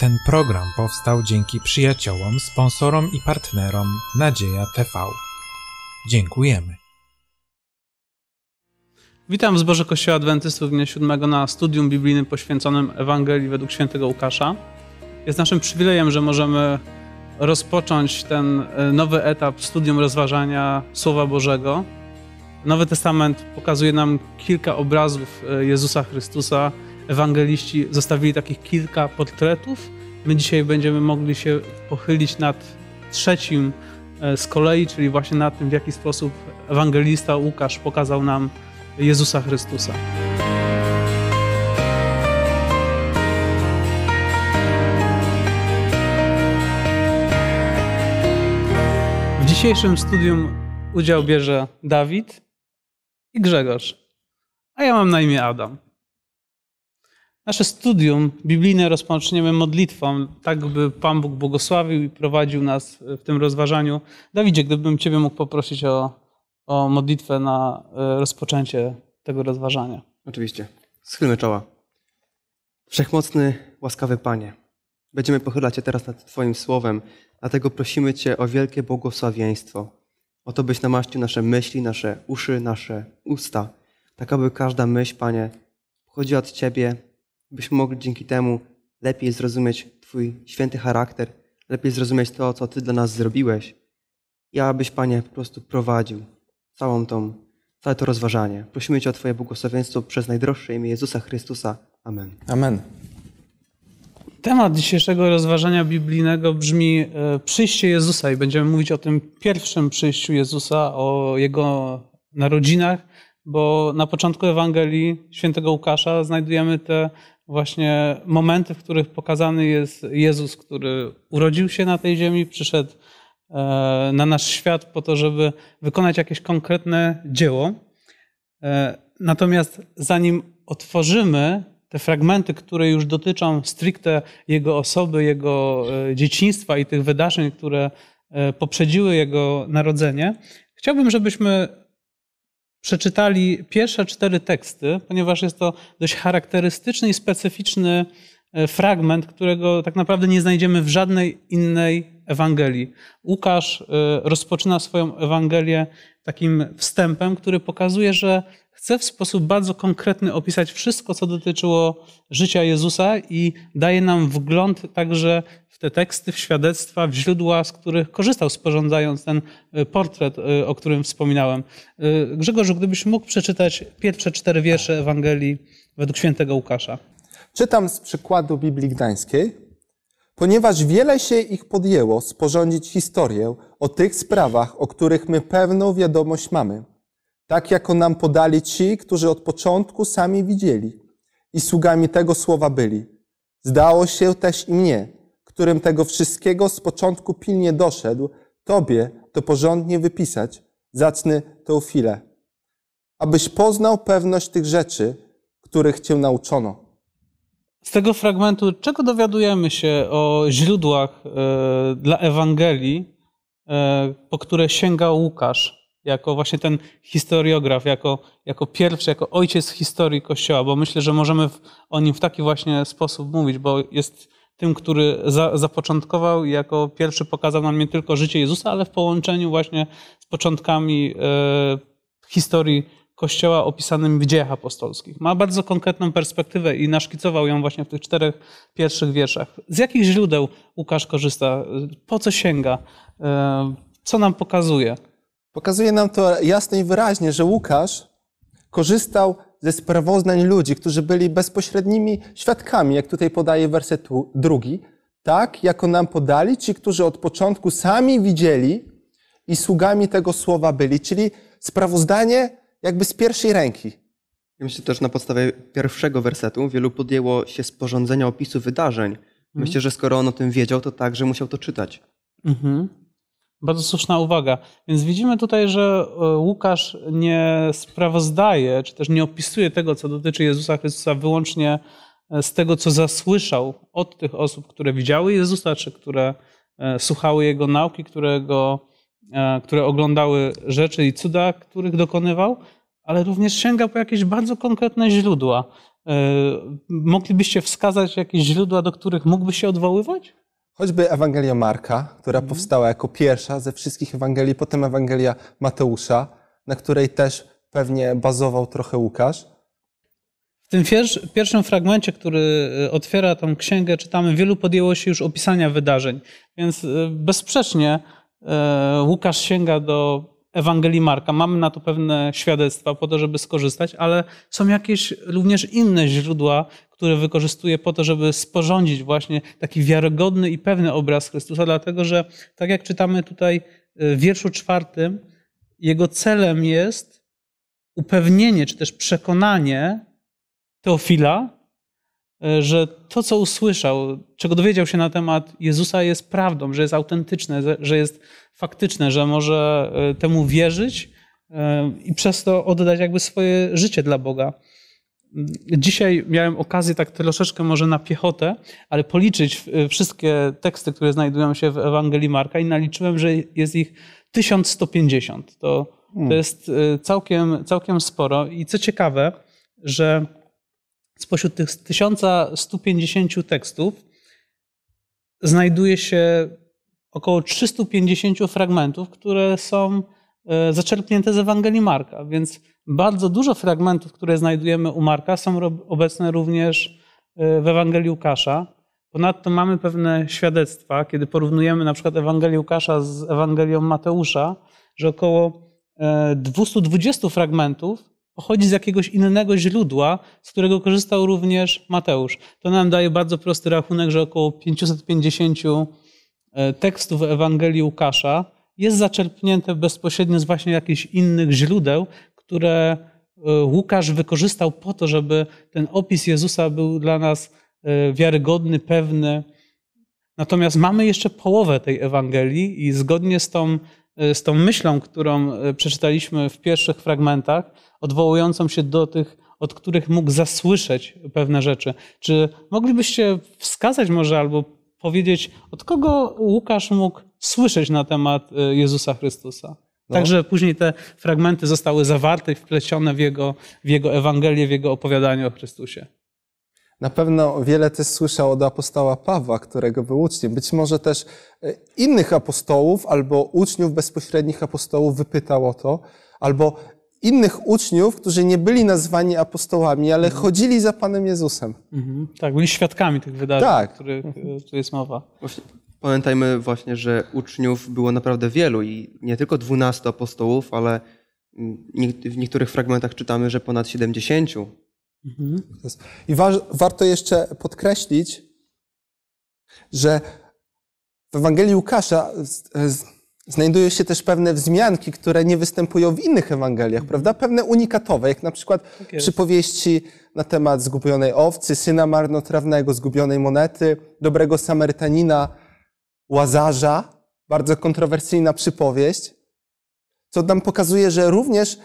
Ten program powstał dzięki przyjaciołom, sponsorom i partnerom Nadzieja TV. Dziękujemy. Witam w zborze Kościoła Adwentystów Dnia Siódmego na studium biblijnym poświęconym Ewangelii według świętego Łukasza. Jest naszym przywilejem, że możemy rozpocząć ten e, nowy etap studium rozważania Słowa Bożego. Nowy Testament pokazuje nam kilka obrazów e, Jezusa Chrystusa, ewangeliści zostawili takich kilka portretów. My dzisiaj będziemy mogli się pochylić nad trzecim e, z kolei, czyli właśnie nad tym, w jaki sposób ewangelista Łukasz pokazał nam Jezusa Chrystusa. W dzisiejszym studium udział bierze Dawid i Grzegorz, a ja mam na imię Adam nasze studium biblijne rozpoczniemy modlitwą, tak by Pan Bóg błogosławił i prowadził nas w tym rozważaniu. Dawidzie, gdybym Ciebie mógł poprosić o, o modlitwę na e, rozpoczęcie tego rozważania. Oczywiście. Schylmy czoła. Wszechmocny, łaskawy Panie, będziemy pochylać się teraz nad Twoim słowem, dlatego prosimy Cię o wielkie błogosławieństwo. O to, byś namaścił nasze myśli, nasze uszy, nasze usta, tak aby każda myśl, Panie, pochodziła od Ciebie, byśmy mogli dzięki temu lepiej zrozumieć Twój święty charakter, lepiej zrozumieć to, co Ty dla nas zrobiłeś i abyś, Panie, po prostu prowadził całą tą, całe to rozważanie. Prosimy Cię o Twoje błogosławieństwo przez najdroższe imię Jezusa Chrystusa. Amen. Amen. Temat dzisiejszego rozważania biblijnego brzmi e, przyjście Jezusa i będziemy mówić o tym pierwszym przyjściu Jezusa, o Jego narodzinach, bo na początku Ewangelii świętego Łukasza znajdujemy te właśnie momenty, w których pokazany jest Jezus, który urodził się na tej ziemi, przyszedł e, na nasz świat po to, żeby wykonać jakieś konkretne dzieło. E, natomiast zanim otworzymy te fragmenty, które już dotyczą stricte jego osoby, jego e, dzieciństwa i tych wydarzeń, które poprzedziły jego narodzenie, chciałbym, żebyśmy przeczytali pierwsze cztery teksty, ponieważ jest to dość charakterystyczny i specyficzny e, fragment, którego tak naprawdę nie znajdziemy w żadnej innej Ewangelii. Łukasz e, rozpoczyna swoją Ewangelię takim wstępem, który pokazuje, że chce w sposób bardzo konkretny opisać wszystko, co dotyczyło życia Jezusa i daje nam wgląd także w te teksty, w świadectwa, w źródła, z których korzystał, sporządzając ten e, portret, e, o którym wspominałem. E, Grzegorz, gdybyś mógł przeczytać pierwsze cztery wiersze Ewangelii według świętego Łukasza. Czytam z przykładu Biblii Gdańskiej ponieważ wiele się ich podjęło sporządzić historię o tych sprawach, o których my pewną wiadomość mamy, tak jako nam podali ci, którzy od początku sami widzieli i sługami tego słowa byli. Zdało się też i mnie, którym tego wszystkiego z początku pilnie doszedł, tobie to porządnie wypisać, zacny Teofile, abyś poznał pewność tych rzeczy, których cię nauczono. Z tego fragmentu, czego dowiadujemy się o źródłach e, dla Ewangelii, e, po które sięga Łukasz, jako właśnie ten historiograf, jako, jako pierwszy, jako ojciec historii Kościoła, bo myślę, że możemy o nim w taki właśnie sposób mówić, bo jest tym, który za, zapoczątkował i jako pierwszy pokazał nam nie tylko życie Jezusa, ale w połączeniu właśnie z początkami e, historii Kościoła opisanym w dziejach apostolskich. Ma bardzo konkretną perspektywę i naszkicował ją właśnie w tych czterech pierwszych wierszach. Z jakich źródeł Łukasz korzysta? Po co sięga? E, co nam pokazuje? Pokazuje nam to jasno i wyraźnie, że Łukasz korzystał ze sprawozdań ludzi, którzy byli bezpośrednimi świadkami, jak tutaj podaje werset drugi, tak jako nam podali ci, którzy od początku sami widzieli i sługami tego słowa byli. Czyli sprawozdanie jakby z pierwszej ręki. Myślę też na podstawie pierwszego wersetu wielu podjęło się sporządzenia opisu wydarzeń. Mhm. Myślę, że skoro on o tym wiedział, to także musiał to czytać. Mhm. Bardzo słuszna uwaga. Więc widzimy tutaj, że e, Łukasz nie sprawozdaje, czy też nie opisuje tego, co dotyczy Jezusa Chrystusa wyłącznie e, z tego, co zasłyszał od tych osób, które widziały Jezusa, czy które e, słuchały Jego nauki, które Go E, które oglądały rzeczy i cuda, których dokonywał, ale również sięga po jakieś bardzo konkretne źródła. E, moglibyście wskazać jakieś źródła, do których mógłby się odwoływać? Choćby Ewangelia Marka, która mhm. powstała jako pierwsza ze wszystkich Ewangelii, potem Ewangelia Mateusza, na której też pewnie bazował trochę Łukasz. W tym pierwszym fragmencie, który e, otwiera tą księgę, czytamy, wielu podjęło się już opisania wydarzeń, więc bezsprzecznie E, Łukasz sięga do Ewangelii Marka. Mamy na to pewne świadectwa po to, żeby skorzystać, ale są jakieś również inne źródła, które wykorzystuje po to, żeby sporządzić właśnie taki wiarygodny i pewny obraz Chrystusa, dlatego że tak jak czytamy tutaj e, w wierszu czwartym, jego celem jest upewnienie czy też przekonanie Teofila, E, że to, co usłyszał, czego dowiedział się na temat Jezusa, jest prawdą, że jest autentyczne, że jest faktyczne, że może e, temu wierzyć e, i przez to oddać jakby swoje życie dla Boga. Dzisiaj miałem okazję tak troszeczkę może na piechotę, ale policzyć wszystkie teksty, które znajdują się w Ewangelii Marka i naliczyłem, że jest ich 1150. To, to mm. jest całkiem, całkiem sporo. I co ciekawe, że spośród tych 1150 tekstów znajduje się około 350 fragmentów, które są e, zaczerpnięte z Ewangelii Marka, więc bardzo dużo fragmentów, które znajdujemy u Marka, są obecne również e, w Ewangelii Łukasza. Ponadto mamy pewne świadectwa, kiedy porównujemy na przykład Ewangelię Łukasza z Ewangelią Mateusza, że około 220 e, fragmentów pochodzi z jakiegoś innego źródła, z którego korzystał również Mateusz. To nam daje bardzo prosty rachunek, że około 550 e, tekstów Ewangelii Łukasza jest zaczerpnięte bezpośrednio z właśnie jakichś innych źródeł, które e, Łukasz wykorzystał po to, żeby ten opis Jezusa był dla nas e, wiarygodny, pewny. Natomiast mamy jeszcze połowę tej Ewangelii i zgodnie z tą Y, z tą myślą, którą y, przeczytaliśmy w pierwszych fragmentach, odwołującą się do tych, od których mógł zasłyszeć pewne rzeczy. Czy moglibyście wskazać może albo powiedzieć, od kogo Łukasz mógł słyszeć na temat y, Jezusa Chrystusa? No. Także później te fragmenty zostały zawarte i wplecione w jego, w jego Ewangelię, w jego opowiadanie o Chrystusie. Na pewno wiele też słyszał od apostoła Pawła, którego był uczniem. Być może też e, innych apostołów albo uczniów bezpośrednich apostołów wypytał o to, albo innych uczniów, którzy nie byli nazwani apostołami, ale mhm. chodzili za Panem Jezusem. Mhm. Tak, byli świadkami tych wydarzeń, tak. o których e, tu jest mowa. Właśnie, pamiętajmy właśnie, że uczniów było naprawdę wielu i nie tylko 12 apostołów, ale mm, w niektórych fragmentach czytamy, że ponad 70 Mhm. I wa warto jeszcze podkreślić, że w Ewangelii Łukasza znajdują się też pewne wzmianki, które nie występują w innych Ewangeliach, mhm. prawda? Pewne unikatowe, jak na przykład tak przypowieści na temat zgubionej owcy, syna marnotrawnego, zgubionej monety, dobrego Samarytanina, Łazarza. Bardzo kontrowersyjna przypowieść, co nam pokazuje, że również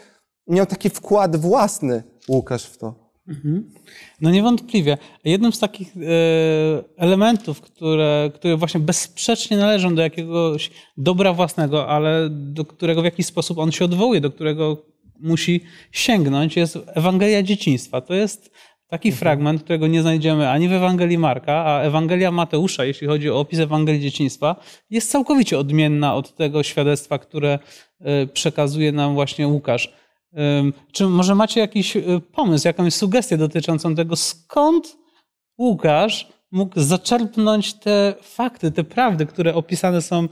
miał taki wkład własny Łukasz w to. Mhm. No niewątpliwie. Jednym z takich e, elementów, które, które właśnie bezsprzecznie należą do jakiegoś dobra własnego, ale do którego w jakiś sposób on się odwołuje, do którego musi sięgnąć, jest Ewangelia dzieciństwa. To jest taki mhm. fragment, którego nie znajdziemy ani w Ewangelii Marka, a Ewangelia Mateusza, jeśli chodzi o opis Ewangelii dzieciństwa, jest całkowicie odmienna od tego świadectwa, które e, przekazuje nam właśnie Łukasz. Czy może macie jakiś e, pomysł, jakąś sugestię dotyczącą tego, skąd Łukasz mógł zaczerpnąć te fakty, te prawdy, które opisane są e,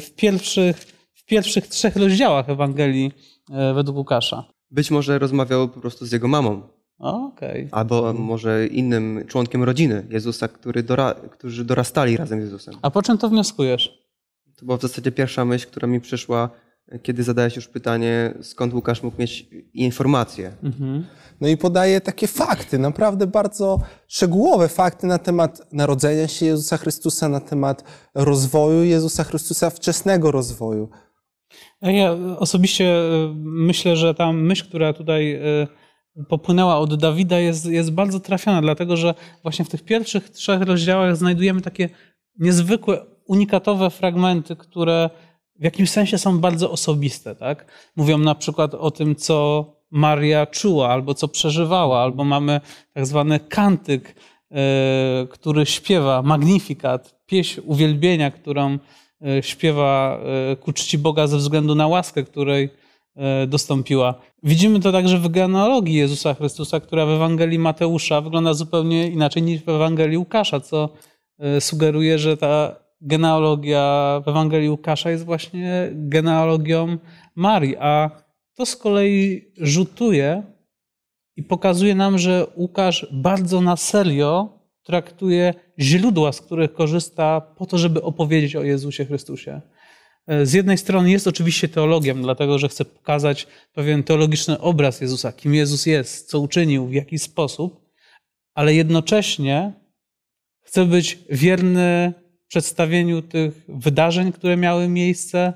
w pierwszych, w pierwszych trzech rozdziałach Ewangelii e, według Łukasza? Być może rozmawiał po prostu z jego mamą. Okay. Albo może innym członkiem rodziny Jezusa, który dora, którzy dorastali razem z Jezusem. A po czym to wnioskujesz? To była w zasadzie pierwsza myśl, która mi przyszła kiedy zadałeś już pytanie, skąd Łukasz mógł mieć informacje. Mhm. No i podaje takie fakty, naprawdę bardzo szczegółowe fakty na temat narodzenia się Jezusa Chrystusa, na temat rozwoju Jezusa Chrystusa, wczesnego rozwoju. Ja osobiście e, myślę, że ta myśl, która tutaj e, popłynęła od Dawida, jest, jest bardzo trafiona, dlatego że właśnie w tych pierwszych trzech rozdziałach znajdujemy takie niezwykłe, unikatowe fragmenty, które w jakimś sensie są bardzo osobiste. Tak? Mówią na przykład o tym, co Maria czuła albo co przeżywała, albo mamy tak zwany kantyk, e, który śpiewa, magnifikat, pieśń uwielbienia, którą e, śpiewa e, ku czci Boga ze względu na łaskę, której dostąpiła. Widzimy to także w genealogii Jezusa Chrystusa, która w Ewangelii Mateusza wygląda zupełnie inaczej niż w Ewangelii Łukasza, co sugeruje, że ta genealogia w Ewangelii Łukasza jest właśnie genealogią Marii, a to z kolei rzutuje i pokazuje nam, że Łukasz bardzo na serio traktuje źródła, z których korzysta, po to, żeby opowiedzieć o Jezusie Chrystusie. Z jednej strony jest oczywiście teologiem, dlatego że chce pokazać pewien teologiczny obraz Jezusa, kim Jezus jest, co uczynił, w jaki sposób, ale jednocześnie chce być wierny przedstawieniu tych wydarzeń, które miały miejsce,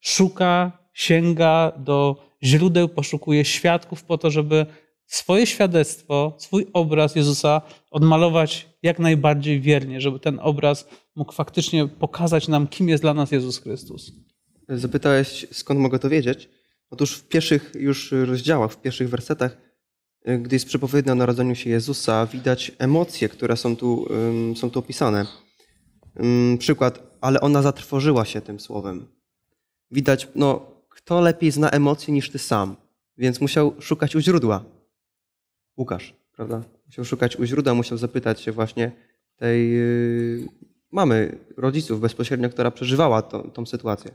szuka, sięga do źródeł, poszukuje świadków po to, żeby swoje świadectwo, swój obraz Jezusa odmalować jak najbardziej wiernie, żeby ten obraz mógł faktycznie pokazać nam, kim jest dla nas Jezus Chrystus. Zapytałeś, skąd mogę to wiedzieć? Otóż w pierwszych już rozdziałach, w pierwszych wersetach, gdy jest przepowiednia o narodzeniu się Jezusa, widać emocje, które są tu, są tu opisane Mm, przykład, ale ona zatrwożyła się tym słowem. Widać, no, kto lepiej zna emocje niż ty sam, więc musiał szukać u źródła. Łukasz, prawda? Musiał szukać u źródła, musiał zapytać się właśnie tej y, mamy, rodziców bezpośrednio, która przeżywała to, tą sytuację.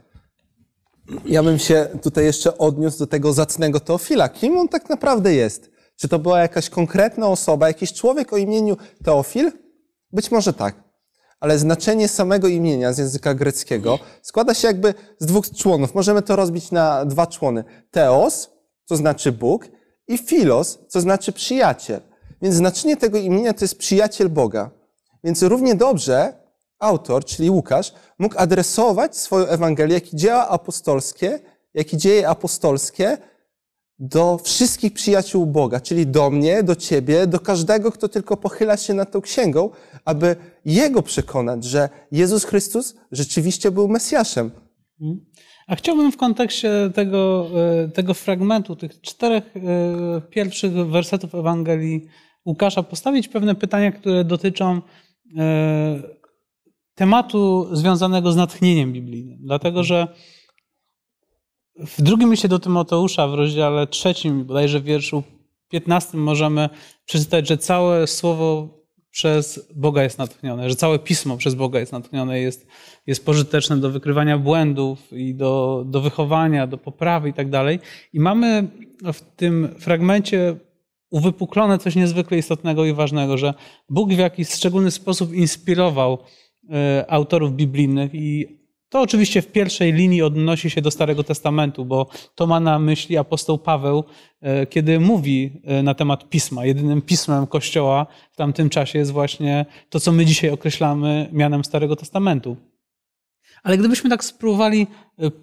Ja bym się tutaj jeszcze odniósł do tego zacnego Teofila. Kim on tak naprawdę jest? Czy to była jakaś konkretna osoba, jakiś człowiek o imieniu Teofil? Być może tak ale znaczenie samego imienia z języka greckiego składa się jakby z dwóch członów. Możemy to rozbić na dwa człony. Theos, co znaczy Bóg, i Philos, co znaczy przyjaciel. Więc znaczenie tego imienia to jest przyjaciel Boga. Więc równie dobrze autor, czyli Łukasz, mógł adresować swoją Ewangelię, jak i dzieła apostolskie, jak i dzieje apostolskie do wszystkich przyjaciół Boga, czyli do mnie, do ciebie, do każdego, kto tylko pochyla się nad tą księgą, aby jego przekonać, że Jezus Chrystus rzeczywiście był Mesjaszem. Mhm. A chciałbym w kontekście tego, e, tego fragmentu, tych czterech e, pierwszych wersetów Ewangelii Łukasza, postawić pewne pytania, które dotyczą e, tematu związanego z natchnieniem biblijnym. Dlatego, że w drugim liście do Tymoteusza, w rozdziale trzecim, bodajże w wierszu 15, możemy przeczytać, że całe słowo przez Boga jest natchnione, że całe pismo przez Boga jest natchnione, jest, jest pożyteczne do wykrywania błędów i do, do wychowania, do poprawy i tak dalej. I mamy w tym fragmencie uwypuklone coś niezwykle istotnego i ważnego, że Bóg w jakiś szczególny sposób inspirował e, autorów biblijnych i to oczywiście w pierwszej linii odnosi się do Starego Testamentu, bo to ma na myśli apostoł Paweł, e, kiedy mówi e, na temat pisma. Jedynym pismem Kościoła w tamtym czasie jest właśnie to, co my dzisiaj określamy mianem Starego Testamentu. Ale gdybyśmy tak spróbowali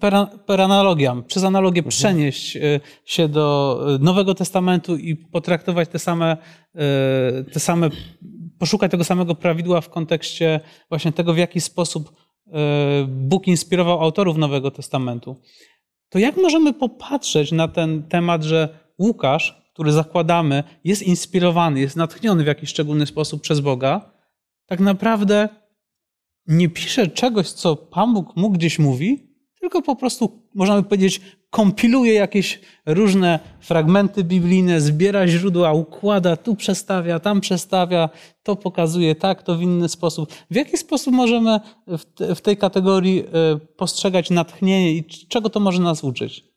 per, per analogiam, przez analogię mhm. przenieść e, się do Nowego Testamentu i potraktować te same, te same, poszukać tego samego prawidła w kontekście właśnie tego, w jaki sposób E, Bóg inspirował autorów Nowego Testamentu, to jak możemy popatrzeć na ten temat, że Łukasz, który zakładamy, jest inspirowany, jest natchniony w jakiś szczególny sposób przez Boga, tak naprawdę nie pisze czegoś, co Pan Bóg mu gdzieś mówi, tylko po prostu, można by powiedzieć, kompiluje jakieś różne fragmenty biblijne, zbiera źródła, układa, tu przestawia, tam przestawia, to pokazuje tak, to w inny sposób. W jaki sposób możemy w, te, w tej kategorii e, postrzegać natchnienie i czego to może nas uczyć?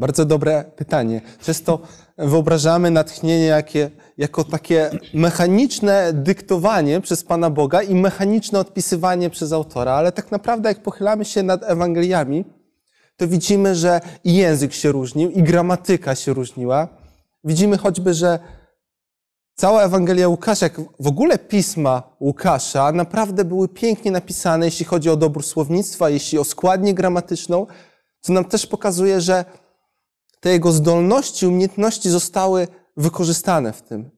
Bardzo dobre pytanie. Często wyobrażamy natchnienie jakie, jako takie mechaniczne dyktowanie przez Pana Boga i mechaniczne odpisywanie przez autora, ale tak naprawdę jak pochylamy się nad Ewangeliami, to widzimy, że i język się różnił, i gramatyka się różniła. Widzimy choćby, że cała Ewangelia Łukasza, jak w ogóle pisma Łukasza, naprawdę były pięknie napisane, jeśli chodzi o dobór słownictwa, jeśli o składnię gramatyczną, co nam też pokazuje, że te jego zdolności, umiejętności zostały wykorzystane w tym.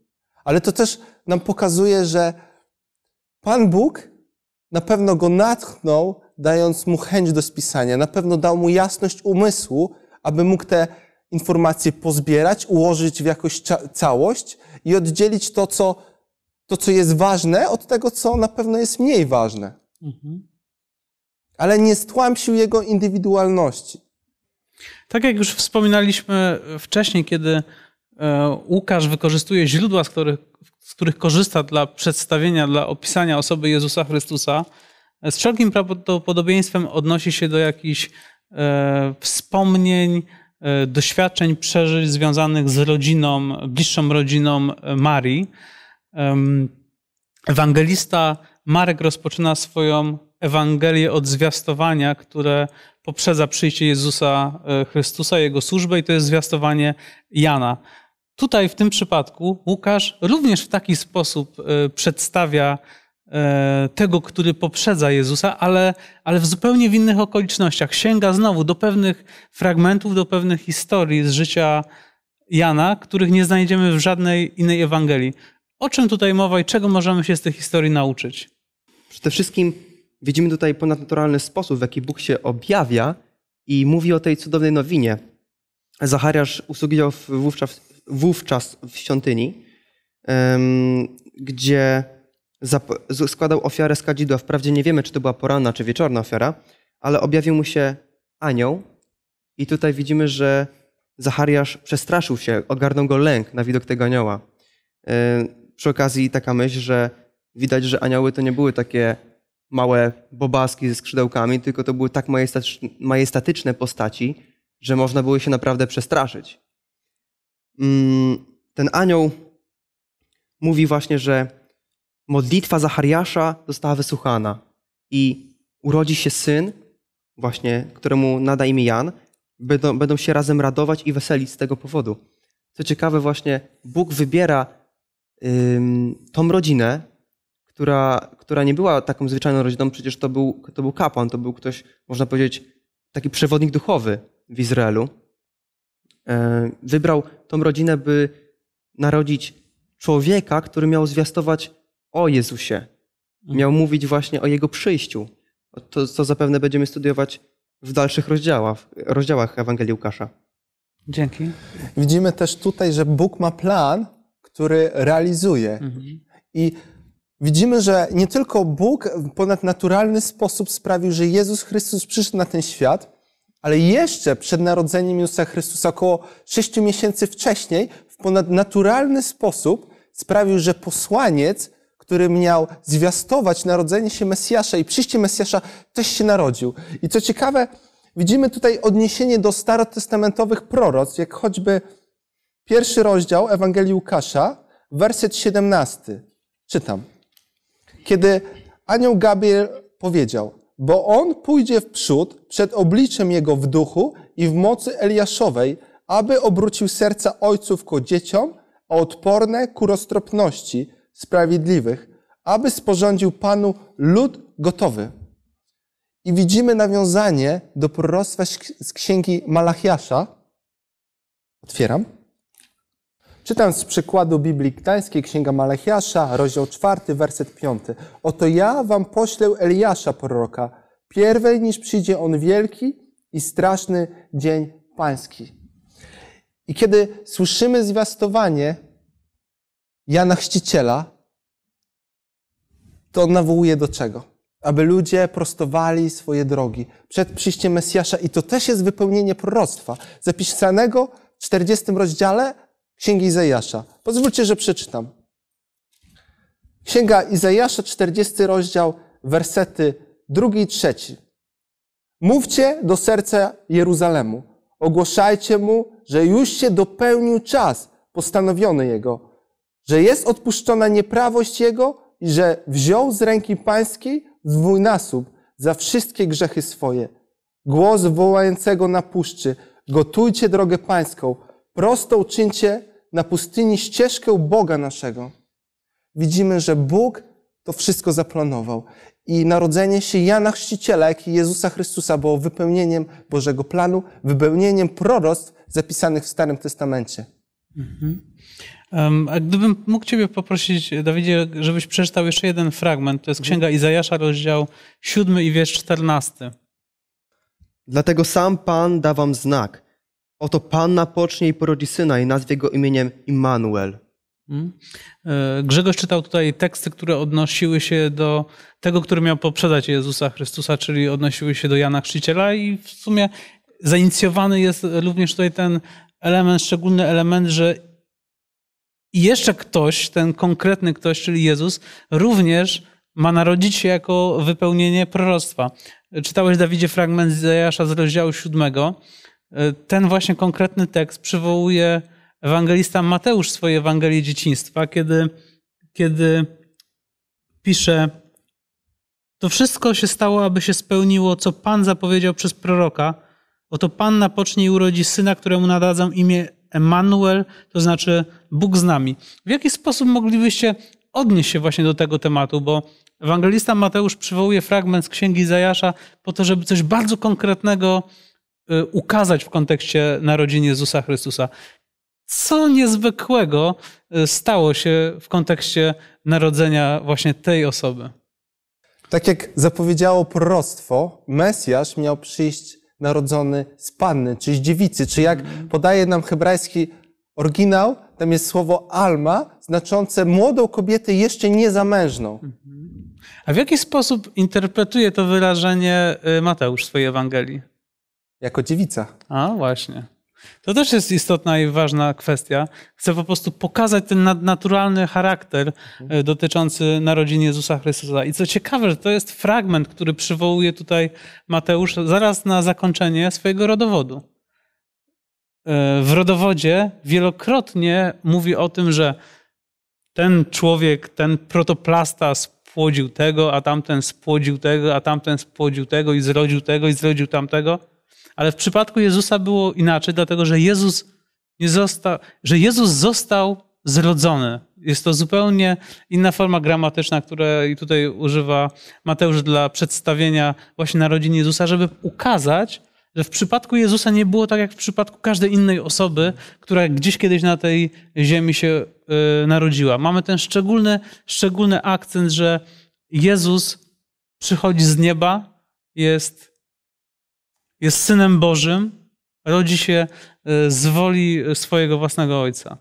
Ale to też nam pokazuje, że Pan Bóg na pewno go natchnął, dając mu chęć do spisania, na pewno dał mu jasność umysłu, aby mógł te informacje pozbierać, ułożyć w jakąś całość i oddzielić to co, to, co jest ważne, od tego, co na pewno jest mniej ważne. Mhm. Ale nie stłamsił jego indywidualności. Tak jak już wspominaliśmy wcześniej, kiedy e, Łukasz wykorzystuje źródła, z których, z których korzysta dla przedstawienia, dla opisania osoby Jezusa Chrystusa, e, z wszelkim prawdopodobieństwem odnosi się do jakichś e, wspomnień, doświadczeń, przeżyć związanych z rodziną, bliższą rodziną Marii. Ewangelista Marek rozpoczyna swoją Ewangelię od zwiastowania, które poprzedza przyjście Jezusa e, Chrystusa, jego służbę i to jest zwiastowanie Jana. Tutaj w tym przypadku Łukasz również w taki sposób e, przedstawia e, tego, który poprzedza Jezusa, ale, ale w zupełnie w innych okolicznościach. Sięga znowu do pewnych fragmentów, do pewnych historii z życia Jana, których nie znajdziemy w żadnej innej Ewangelii. O czym tutaj mowa i czego możemy się z tych historii nauczyć? Przede wszystkim Widzimy tutaj ponadnaturalny sposób, w jaki Bóg się objawia i mówi o tej cudownej nowinie. Zachariasz usługiwał wówczas, wówczas w świątyni, gdzie składał ofiarę z kadzidła. Wprawdzie nie wiemy, czy to była poranna, czy wieczorna ofiara, ale objawił mu się anioł i tutaj widzimy, że Zachariasz przestraszył się, ogarnął go lęk na widok tego anioła. Przy okazji taka myśl, że widać, że anioły to nie były takie małe bobaski ze skrzydełkami, tylko to były tak majestatyczne postaci, że można było się naprawdę przestraszyć. Mm, ten anioł mówi właśnie, że modlitwa Zachariasza została wysłuchana i urodzi się syn, właśnie, któremu nada imię Jan, będą, będą się razem radować i weselić z tego powodu. Co ciekawe, właśnie Bóg wybiera ym, tą rodzinę, która, która nie była taką zwyczajną rodziną, przecież to był, to był kapłan, to był ktoś, można powiedzieć, taki przewodnik duchowy w Izraelu. E, wybrał tą rodzinę, by narodzić człowieka, który miał zwiastować o Jezusie. Mhm. Miał mówić właśnie o Jego przyjściu. To, co zapewne będziemy studiować w dalszych rozdziałach, rozdziałach Ewangelii Łukasza. Dzięki. Widzimy też tutaj, że Bóg ma plan, który realizuje. Mhm. I widzimy, że nie tylko Bóg w ponadnaturalny sposób sprawił, że Jezus Chrystus przyszedł na ten świat, ale jeszcze przed narodzeniem Jezusa Chrystusa, około sześciu miesięcy wcześniej, w ponadnaturalny sposób sprawił, że posłaniec, który miał zwiastować narodzenie się Mesjasza i przyjście Mesjasza, też się narodził. I co ciekawe, widzimy tutaj odniesienie do starotestamentowych proroc, jak choćby pierwszy rozdział Ewangelii Łukasza, werset 17. Czytam kiedy anioł Gabriel powiedział, bo on pójdzie w przód przed obliczem jego w duchu i w mocy Eliaszowej, aby obrócił serca ojców ku dzieciom, a odporne ku roztropności sprawiedliwych, aby sporządził Panu lud gotowy. I widzimy nawiązanie do proroctwa z księgi Malachiasza. Otwieram Czytam z przykładu Biblii Gdańskiej, Księga Malachiasza, rozdział 4, werset 5. Oto ja wam poślę Eliasza proroka, pierwej niż przyjdzie on wielki i straszny dzień pański. I kiedy słyszymy zwiastowanie Jana Chrzciciela, to nawołuje do czego? Aby ludzie prostowali swoje drogi przed przyjściem Mesjasza. I to też jest wypełnienie proroctwa zapisanego w 40 rozdziale Księgi Izajasza. Pozwólcie, że przeczytam. Księga Izajasza, 40 rozdział, wersety drugi i trzeci. Mówcie do serca Jeruzalemu. Ogłaszajcie mu, że już się dopełnił czas postanowiony jego, że jest odpuszczona nieprawość jego i że wziął z ręki pańskiej dwójnasób za wszystkie grzechy swoje. Głos wołającego na puszczy, gotujcie drogę pańską, prosto uczyńcie na pustyni ścieżkę Boga naszego, widzimy, że Bóg to wszystko zaplanował. I narodzenie się Jana Chrzciciela, jak i Jezusa Chrystusa było wypełnieniem Bożego planu, wypełnieniem proroctw zapisanych w Starym Testamencie. Mhm. Um, a gdybym mógł Ciebie poprosić, Dawidzie, żebyś przeczytał jeszcze jeden fragment. To jest mhm. Księga Izajasza, rozdział 7 i wiersz 14. Dlatego sam Pan da Wam znak. Oto Panna pocznie i porodzi syna i nazwie go imieniem Immanuel. Hmm? E, Grzegorz czytał tutaj teksty, które odnosiły się do tego, który miał poprzedzać Jezusa Chrystusa, czyli odnosiły się do Jana Chrzciciela i w sumie zainicjowany jest również tutaj ten element, szczególny element, że jeszcze ktoś, ten konkretny ktoś, czyli Jezus, również ma narodzić się jako wypełnienie proroctwa. Czytałeś, Dawidzie, fragment z Zajasza z rozdziału siódmego, E, ten właśnie konkretny tekst przywołuje ewangelista Mateusz w swojej Ewangelii Dzieciństwa, kiedy, kiedy pisze: To wszystko się stało, aby się spełniło, co Pan zapowiedział przez proroka. Oto Pan napocznie i urodzi syna, któremu nadadzą imię Emanuel, to znaczy Bóg z nami. W jaki sposób moglibyście odnieść się właśnie do tego tematu, bo Ewangelista Mateusz przywołuje fragment z Księgi Zajasza po to, żeby coś bardzo konkretnego Y, ukazać w kontekście narodzin Jezusa Chrystusa. Co niezwykłego y, stało się w kontekście narodzenia właśnie tej osoby? Tak jak zapowiedziało proroctwo, Mesjasz miał przyjść narodzony z panny, czyli z dziewicy, czy jak mhm. podaje nam hebrajski oryginał, tam jest słowo alma, znaczące młodą kobietę jeszcze niezamężną. Mhm. A w jaki sposób interpretuje to wyrażenie y, Mateusz w swojej Ewangelii? jako dziewica. A właśnie. To też jest istotna i ważna kwestia. Chcę po prostu pokazać ten naturalny charakter mhm. e, dotyczący narodzin Jezusa Chrystusa. I co ciekawe, że to jest fragment, który przywołuje tutaj Mateusz zaraz na zakończenie swojego rodowodu. E, w rodowodzie wielokrotnie mówi o tym, że ten człowiek, ten protoplasta spłodził tego, a tamten spłodził tego, a tamten spłodził tego i zrodził tego i zrodził tamtego ale w przypadku Jezusa było inaczej, dlatego że Jezus, nie został, że Jezus został zrodzony. Jest to zupełnie inna forma gramatyczna, której tutaj używa Mateusz dla przedstawienia właśnie narodzin Jezusa, żeby ukazać, że w przypadku Jezusa nie było tak jak w przypadku każdej innej osoby, która gdzieś kiedyś na tej ziemi się y, narodziła. Mamy ten szczególny, szczególny akcent, że Jezus przychodzi z nieba, jest jest synem Bożym, rodzi się e, z woli e, swojego własnego ojca.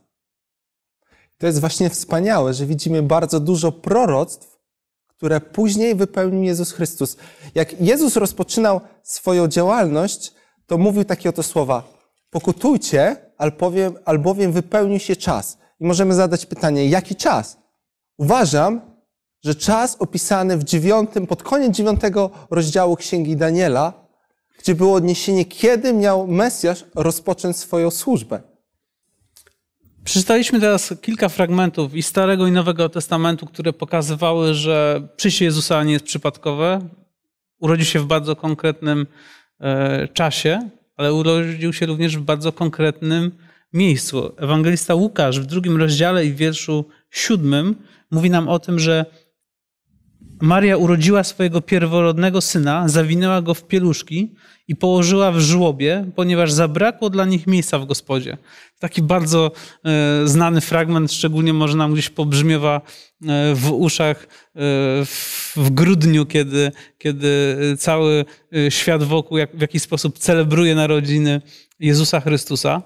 To jest właśnie wspaniałe, że widzimy bardzo dużo proroctw, które później wypełnił Jezus Chrystus. Jak Jezus rozpoczynał swoją działalność, to mówił takie oto słowa: Pokutujcie, albowiem, albowiem wypełnił się czas. I możemy zadać pytanie: jaki czas? Uważam, że czas opisany w dziewiątym, pod koniec dziewiątego rozdziału Księgi Daniela gdzie było odniesienie, kiedy miał Mesjasz rozpocząć swoją służbę. Przeczytaliśmy teraz kilka fragmentów i Starego i Nowego Testamentu, które pokazywały, że przyjście Jezusa nie jest przypadkowe. Urodził się w bardzo konkretnym e, czasie, ale urodził się również w bardzo konkretnym miejscu. Ewangelista Łukasz w drugim rozdziale i wierszu siódmym mówi nam o tym, że Maria urodziła swojego pierworodnego syna, zawinęła go w pieluszki i położyła w żłobie, ponieważ zabrakło dla nich miejsca w gospodzie. Taki bardzo e, znany fragment, szczególnie może nam gdzieś pobrzmiewa e, w uszach e, w, grudniu, kiedy, kiedy cały świat wokół jak, w jakiś sposób celebruje narodziny Jezusa Chrystusa.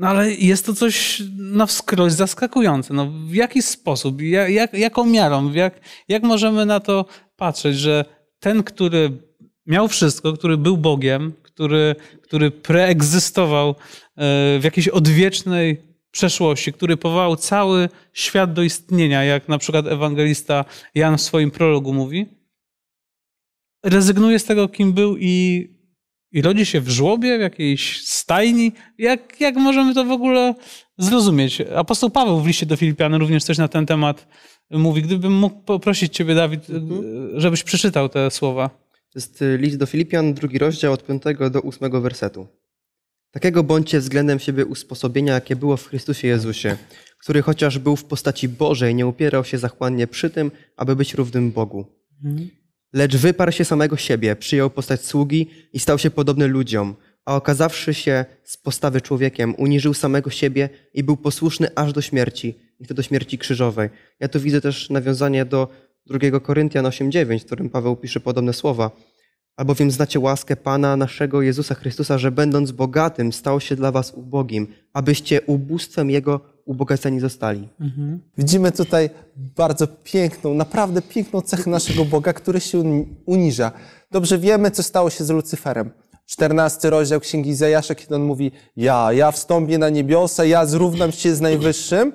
No ale jest to coś na no, wskroś zaskakujące. No, w jaki sposób, jak, jak, jaką miarą, jak, jak możemy na to patrzeć, że ten, który miał wszystko, który był Bogiem, który, który preegzystował e, w jakiejś odwiecznej przeszłości, który powołał cały świat do istnienia, jak na przykład ewangelista Jan w swoim prologu mówi, rezygnuje z tego, kim był i i rodzi się w żłobie, w jakiejś stajni. Jak, jak możemy to w ogóle zrozumieć? Apostoł Paweł w liście do Filipian również coś na ten temat mówi. Gdybym mógł poprosić ciebie, Dawid, mhm. żebyś przeczytał te słowa. To jest y, list do Filipian, drugi rozdział od 5 do 8 wersetu. Takiego bądźcie względem siebie usposobienia, jakie było w Chrystusie Jezusie, który chociaż był w postaci Bożej, nie upierał się zachłannie przy tym, aby być równym Bogu. Mhm. Lecz wyparł się samego siebie, przyjął postać sługi i stał się podobny ludziom, a okazawszy się z postawy człowiekiem, uniżył samego siebie i był posłuszny aż do śmierci, i to do śmierci krzyżowej. Ja tu widzę też nawiązanie do 2 Koryntian 8:9, w którym Paweł pisze podobne słowa. Albowiem znacie łaskę Pana naszego Jezusa Chrystusa, że będąc bogatym, stał się dla was ubogim, abyście ubóstwem Jego ubogaceni zostali. Mhm. Widzimy tutaj bardzo piękną, naprawdę piękną cechę naszego Boga, który się uniża. Dobrze wiemy, co stało się z Lucyferem. 14 rozdział Księgi Izajasza, kiedy on mówi ja, ja wstąpię na niebiosa, ja zrównam się z Najwyższym.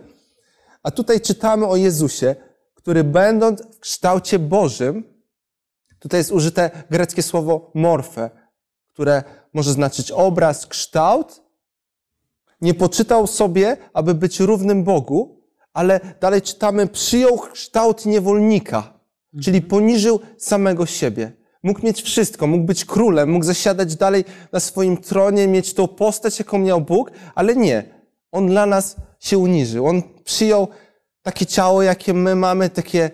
A tutaj czytamy o Jezusie, który będąc w kształcie Bożym, tutaj jest użyte greckie słowo morfe, które może znaczyć obraz, kształt, nie poczytał sobie, aby być równym Bogu, ale dalej czytamy, przyjął kształt niewolnika, czyli mhm. poniżył samego siebie. Mógł mieć wszystko, mógł być królem, mógł zasiadać dalej na swoim tronie, mieć tą postać, jaką miał Bóg, ale nie. On dla nas się uniżył. On przyjął takie ciało, jakie my mamy, takie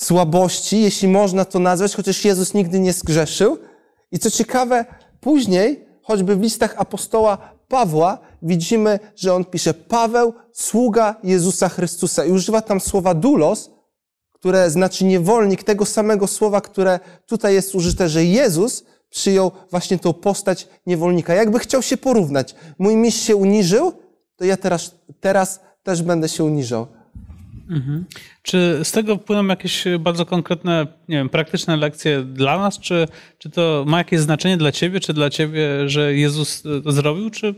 słabości, jeśli można to nazwać, chociaż Jezus nigdy nie zgrzeszył. I co ciekawe, później, choćby w listach apostoła Pawła widzimy, że on pisze Paweł, sługa Jezusa Chrystusa i używa tam słowa dulos, które znaczy niewolnik, tego samego słowa, które tutaj jest użyte, że Jezus przyjął właśnie tą postać niewolnika. Jakby chciał się porównać. Mój mistrz się uniżył, to ja teraz, teraz też będę się uniżał. Mhm. Czy z tego płyną jakieś bardzo konkretne, nie wiem, praktyczne lekcje dla nas? Czy, czy to ma jakieś znaczenie dla ciebie, czy dla ciebie, że Jezus e, to zrobił, czy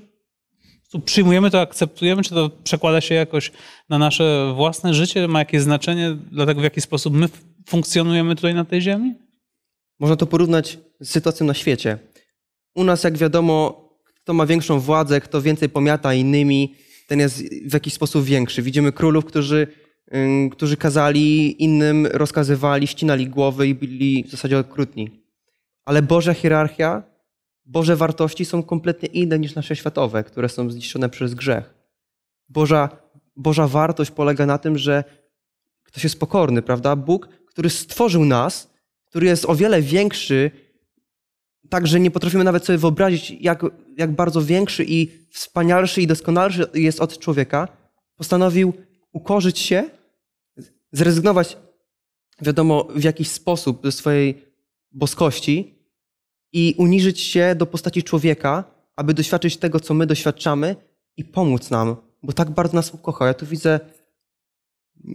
przyjmujemy to, akceptujemy, czy to przekłada się jakoś na nasze własne życie? Ma jakieś znaczenie dla tego, w jaki sposób my funkcjonujemy tutaj na tej ziemi? Można to porównać z sytuacją na świecie. U nas, jak wiadomo, kto ma większą władzę, kto więcej pomiata innymi, ten jest w jakiś sposób większy. Widzimy królów, którzy którzy kazali innym, rozkazywali, ścinali głowy i byli w zasadzie okrutni. Ale Boża hierarchia, Boże wartości są kompletnie inne niż nasze światowe, które są zniszczone przez grzech. Boża, Boża wartość polega na tym, że ktoś jest pokorny, prawda? Bóg, który stworzył nas, który jest o wiele większy, tak, że nie potrafimy nawet sobie wyobrazić, jak, jak bardzo większy i wspanialszy i doskonalszy jest od człowieka, postanowił ukorzyć się, zrezygnować, wiadomo, w jakiś sposób ze swojej boskości i uniżyć się do postaci człowieka, aby doświadczyć tego, co my doświadczamy i pomóc nam, bo tak bardzo nas ukochał. Ja tu widzę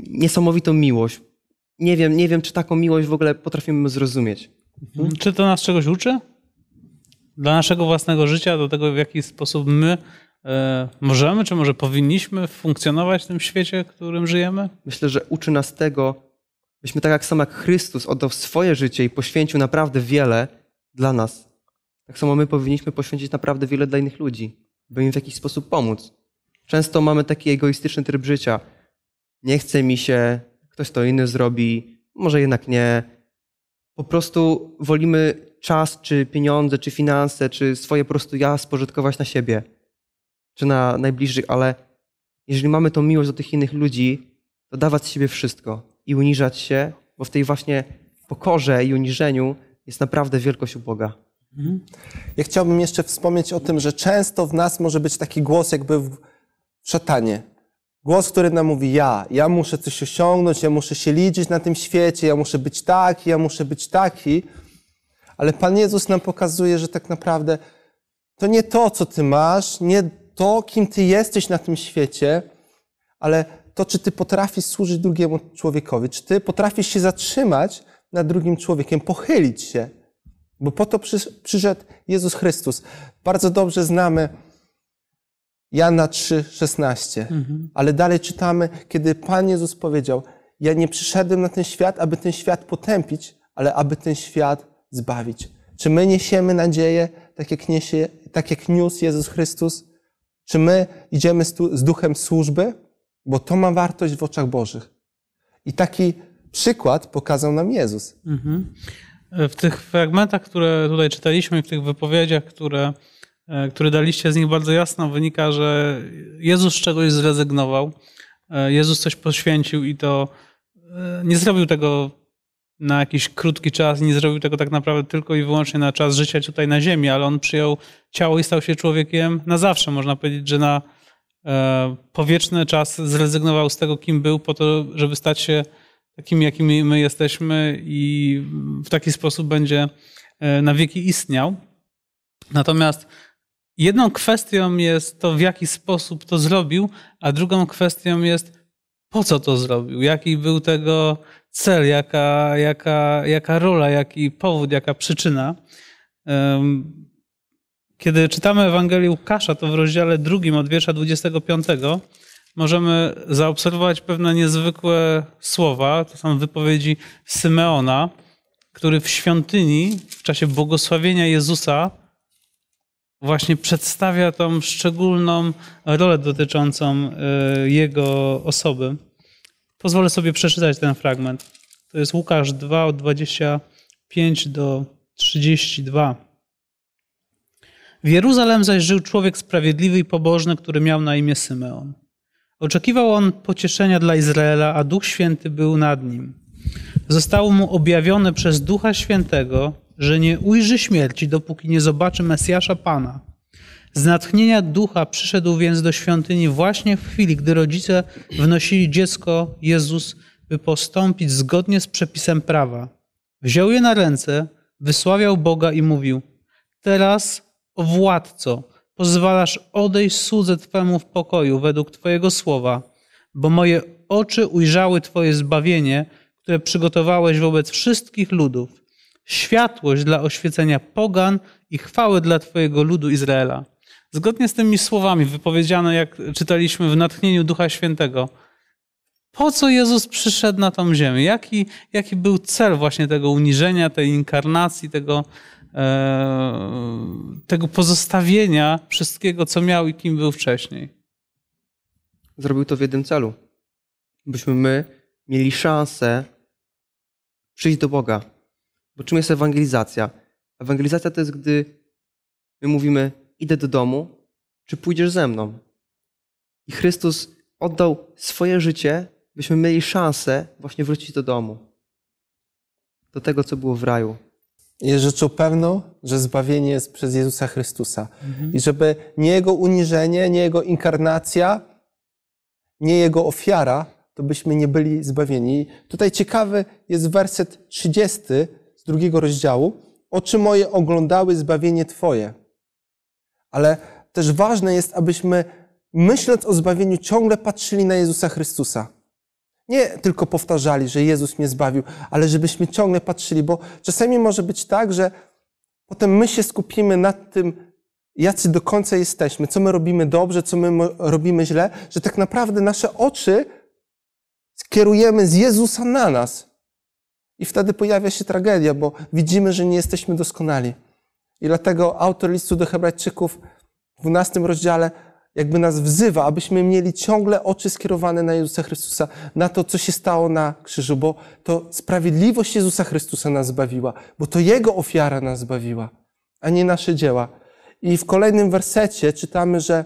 niesamowitą miłość. Nie wiem, nie wiem, czy taką miłość w ogóle potrafimy zrozumieć. Mhm. Czy to nas czegoś uczy? Dla naszego własnego życia, do tego, w jaki sposób my E, możemy, czy może powinniśmy funkcjonować w tym świecie, w którym żyjemy? Myślę, że uczy nas tego, byśmy tak jak sam jak Chrystus oddał swoje życie i poświęcił naprawdę wiele dla nas. Tak samo my powinniśmy poświęcić naprawdę wiele dla innych ludzi, by im w jakiś sposób pomóc. Często mamy taki egoistyczny tryb życia. Nie chce mi się, ktoś to inny zrobi, może jednak nie. Po prostu wolimy czas, czy pieniądze, czy finanse, czy swoje po prostu ja spożytkować na siebie czy na najbliższych, ale jeżeli mamy tą miłość do tych innych ludzi, to dawać z siebie wszystko i uniżać się, bo w tej właśnie pokorze i uniżeniu jest naprawdę wielkość u Boga. Mhm. Ja chciałbym jeszcze wspomnieć o tym, że często w nas może być taki głos jakby w szatanie. Głos, który nam mówi ja, ja muszę coś osiągnąć, ja muszę się liczyć na tym świecie, ja muszę być taki, ja muszę być taki. Ale Pan Jezus nam pokazuje, że tak naprawdę to nie to, co ty masz, nie to, kim Ty jesteś na tym świecie, ale to, czy Ty potrafisz służyć drugiemu człowiekowi, czy Ty potrafisz się zatrzymać nad drugim człowiekiem, pochylić się. Bo po to przyszedł Jezus Chrystus. Bardzo dobrze znamy Jana 3,16, mhm. ale dalej czytamy, kiedy Pan Jezus powiedział: Ja nie przyszedłem na ten świat, aby ten świat potępić, ale aby ten świat zbawić. Czy my niesiemy nadzieję, tak jak, niesie, tak jak niósł Jezus Chrystus? Czy my idziemy z, tu, z duchem służby? Bo to ma wartość w oczach Bożych. I taki przykład pokazał nam Jezus. Mhm. W tych fragmentach, które tutaj czytaliśmy, w tych wypowiedziach, które, e, które daliście, z nich bardzo jasno wynika, że Jezus z czegoś zrezygnował. E, Jezus coś poświęcił i to e, nie zrobił tego na jakiś krótki czas, nie zrobił tego tak naprawdę tylko i wyłącznie na czas życia tutaj na Ziemi, ale on przyjął ciało i stał się człowiekiem na zawsze. Można powiedzieć, że na e, powieczny czas zrezygnował z tego, kim był, po to, żeby stać się takim, jakimi my jesteśmy i w taki sposób będzie e, na wieki istniał. Natomiast jedną kwestią jest to, w jaki sposób to zrobił, a drugą kwestią jest, po co to zrobił, jaki był tego cel, jaka, jaka, jaka rola, jaki powód, jaka przyczyna. Kiedy czytamy Ewangelię Łukasza, to w rozdziale drugim od wiersza 25 możemy zaobserwować pewne niezwykłe słowa. To są wypowiedzi Symeona, który w świątyni w czasie błogosławienia Jezusa właśnie przedstawia tą szczególną rolę dotyczącą e, jego osoby. Pozwolę sobie przeczytać ten fragment. To jest Łukasz 2 od 25 do 32. W Jeruzalem zaś żył człowiek sprawiedliwy i pobożny, który miał na imię Symeon. Oczekiwał on pocieszenia dla Izraela, a Duch Święty był nad nim. Zostało mu objawione przez Ducha Świętego, że nie ujrzy śmierci, dopóki nie zobaczy Mesjasza Pana. Z natchnienia ducha przyszedł więc do świątyni właśnie w chwili, gdy rodzice wnosili dziecko Jezus, by postąpić zgodnie z przepisem prawa. Wziął je na ręce, wysławiał Boga i mówił: Teraz, o władco, pozwalasz odejść słudze Twemu w pokoju według Twojego słowa, bo moje oczy ujrzały Twoje zbawienie, które przygotowałeś wobec wszystkich ludów, światłość dla oświecenia pogan i chwały dla Twojego ludu Izraela. Zgodnie z tymi słowami wypowiedziane, jak czytaliśmy w natchnieniu Ducha Świętego, po co Jezus przyszedł na tą ziemię? Jaki, jaki był cel właśnie tego uniżenia, tej inkarnacji, tego, e, tego pozostawienia wszystkiego, co miał i kim był wcześniej? Zrobił to w jednym celu. Byśmy my mieli szansę przyjść do Boga. Bo czym jest ewangelizacja? Ewangelizacja to jest, gdy my mówimy, idę do domu, czy pójdziesz ze mną? I Chrystus oddał swoje życie, byśmy mieli szansę właśnie wrócić do domu, do tego, co było w raju. Jest rzeczą pewną, że zbawienie jest przez Jezusa Chrystusa. Mhm. I żeby nie Jego uniżenie, nie Jego inkarnacja, nie Jego ofiara, to byśmy nie byli zbawieni. tutaj ciekawy jest werset 30 z drugiego rozdziału. Oczy moje oglądały zbawienie Twoje, ale też ważne jest, abyśmy myśląc o zbawieniu ciągle patrzyli na Jezusa Chrystusa. Nie tylko powtarzali, że Jezus mnie zbawił, ale żebyśmy ciągle patrzyli, bo czasami może być tak, że potem my się skupimy nad tym, jacy do końca jesteśmy, co my robimy dobrze, co my robimy źle, że tak naprawdę nasze oczy skierujemy z Jezusa na nas. I wtedy pojawia się tragedia, bo widzimy, że nie jesteśmy doskonali. I dlatego autor listu do Hebrajczyków w 12 rozdziale jakby nas wzywa, abyśmy mieli ciągle oczy skierowane na Jezusa Chrystusa, na to, co się stało na krzyżu, bo to sprawiedliwość Jezusa Chrystusa nas zbawiła, bo to Jego ofiara nas zbawiła, a nie nasze dzieła. I w kolejnym wersecie czytamy, że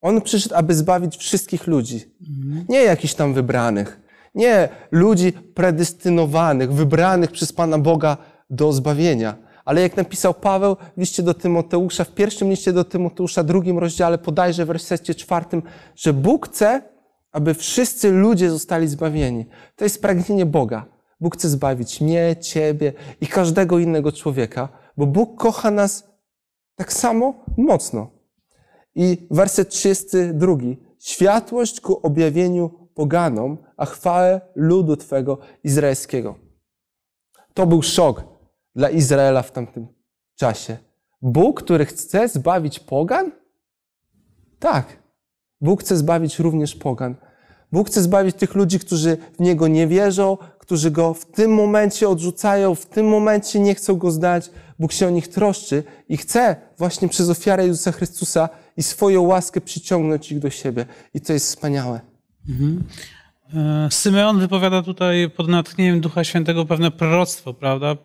On przyszedł, aby zbawić wszystkich ludzi, mhm. nie jakichś tam wybranych, nie ludzi predestynowanych, wybranych przez Pana Boga do zbawienia ale jak napisał Paweł w liście do Tymoteusza, w pierwszym liście do Tymoteusza, drugim rozdziale, podajże w wersecie czwartym, że Bóg chce, aby wszyscy ludzie zostali zbawieni. To jest pragnienie Boga. Bóg chce zbawić mnie, ciebie i każdego innego człowieka, bo Bóg kocha nas tak samo mocno. I werset 32. Światłość ku objawieniu poganom, a chwałę ludu Twego izraelskiego. To był szok dla Izraela w tamtym czasie? Bóg, który chce zbawić pogan? Tak. Bóg chce zbawić również pogan. Bóg chce zbawić tych ludzi, którzy w Niego nie wierzą, którzy Go w tym momencie odrzucają, w tym momencie nie chcą Go zdać. Bóg się o nich troszczy i chce właśnie przez ofiarę Jezusa Chrystusa i swoją łaskę przyciągnąć ich do siebie. I to jest wspaniałe. Mhm. E, Symeon wypowiada tutaj pod natchnieniem Ducha Świętego pewne proroctwo, prawda?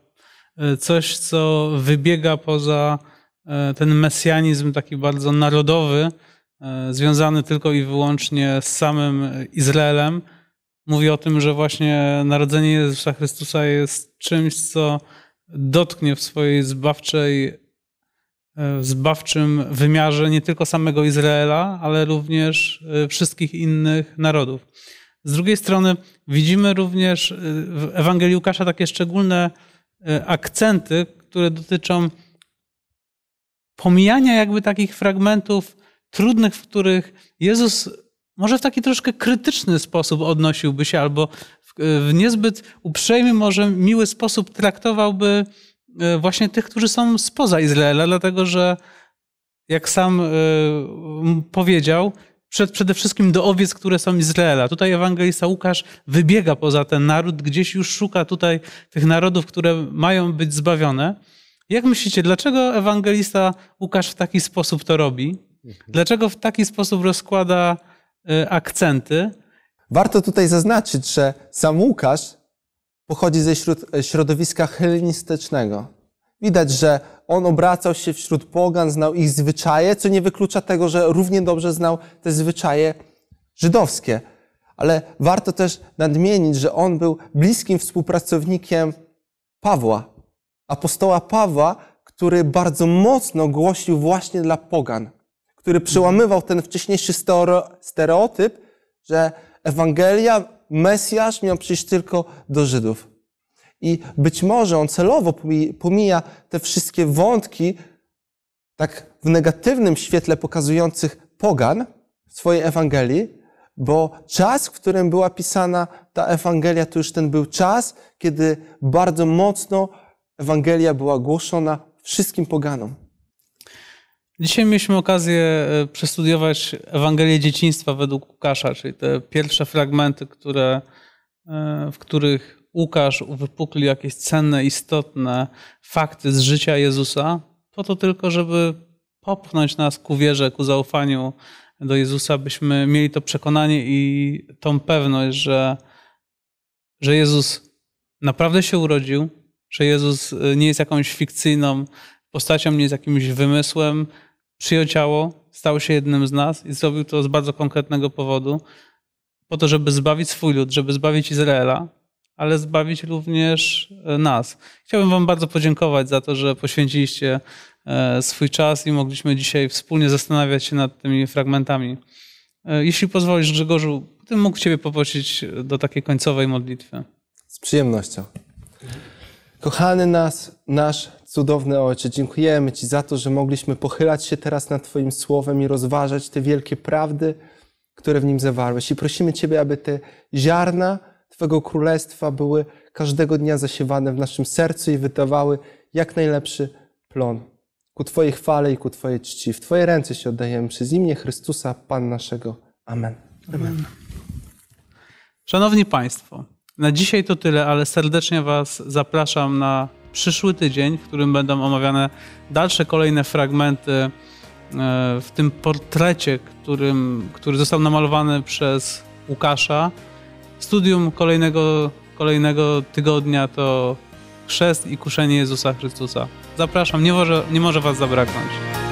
E, coś, co wybiega poza e, ten mesjanizm taki bardzo narodowy, e, związany tylko i wyłącznie z samym Izraelem. Mówi o tym, że właśnie narodzenie Jezusa Chrystusa jest czymś, co dotknie w swojej zbawczej, zbawczym wymiarze nie tylko samego Izraela, ale również wszystkich innych narodów. Z drugiej strony widzimy również w Ewangelii Łukasza takie szczególne E, akcenty, które dotyczą pomijania jakby takich fragmentów trudnych, w których Jezus może w taki troszkę krytyczny sposób odnosiłby się, albo w e, niezbyt uprzejmy, może miły sposób traktowałby e, właśnie tych, którzy są spoza Izraela, dlatego że, jak sam powiedział, przed, przede wszystkim do owiec, które są Izraela. Tutaj ewangelista Łukasz wybiega poza ten naród, gdzieś już szuka tutaj tych narodów, które mają być zbawione. Jak myślicie, dlaczego ewangelista Łukasz w taki sposób to robi? Dlaczego w taki sposób rozkłada y, akcenty? Warto tutaj zaznaczyć, że sam Łukasz pochodzi ze środowiska helenistycznego. Widać, że on obracał się wśród pogan, znał ich zwyczaje, co nie wyklucza tego, że równie dobrze znał te zwyczaje żydowskie. Ale warto też nadmienić, że on był bliskim współpracownikiem Pawła, apostoła Pawła, który bardzo mocno głosił właśnie dla pogan, który przełamywał ten wcześniejszy stereotyp, że Ewangelia, Mesjasz miał przyjść tylko do Żydów. I być może on celowo pomija te wszystkie wątki, tak w negatywnym świetle pokazujących pogan w swojej Ewangelii, bo czas, w którym była pisana ta Ewangelia, to już ten był czas, kiedy bardzo mocno Ewangelia była głoszona wszystkim poganom. Dzisiaj mieliśmy okazję e, przestudiować Ewangelię dzieciństwa według Łukasza, czyli te pierwsze fragmenty, które, e, w których Łukasz uwypuklił jakieś cenne, istotne fakty z życia Jezusa, po to tylko, żeby popchnąć nas ku wierze, ku zaufaniu do Jezusa, byśmy mieli to przekonanie i tą pewność, że, że Jezus naprawdę się urodził, że Jezus y, nie jest jakąś fikcyjną postacią, nie jest jakimś wymysłem, przyjął ciało, stał się jednym z nas i zrobił to z bardzo konkretnego powodu, po to, żeby zbawić swój lud, żeby zbawić Izraela, ale zbawić również e, nas. Chciałbym Wam bardzo podziękować za to, że poświęciliście e, swój czas i mogliśmy dzisiaj wspólnie zastanawiać się nad tymi fragmentami. E, jeśli pozwolisz, Grzegorzu, bym mógł Ciebie poprosić do takiej końcowej modlitwy. Z przyjemnością. Kochany nas, nasz cudowny Ojcze, dziękujemy Ci za to, że mogliśmy pochylać się teraz nad Twoim słowem i rozważać te wielkie prawdy, które w nim zawarłeś. I prosimy Ciebie, aby te ziarna, Twego Królestwa były każdego dnia zasiewane w naszym sercu i wydawały jak najlepszy plon. Ku Twojej chwale i ku Twojej czci. W Twoje ręce się oddajemy przez imię Chrystusa, Pan naszego. Amen. Amen. Szanowni Państwo, na dzisiaj to tyle, ale serdecznie Was zapraszam na przyszły tydzień, w którym będą omawiane dalsze kolejne fragmenty e, w tym portrecie, którym, który został namalowany przez Łukasza studium kolejnego, kolejnego tygodnia to chrzest i kuszenie Jezusa Chrystusa. Zapraszam, nie może, nie może Was zabraknąć.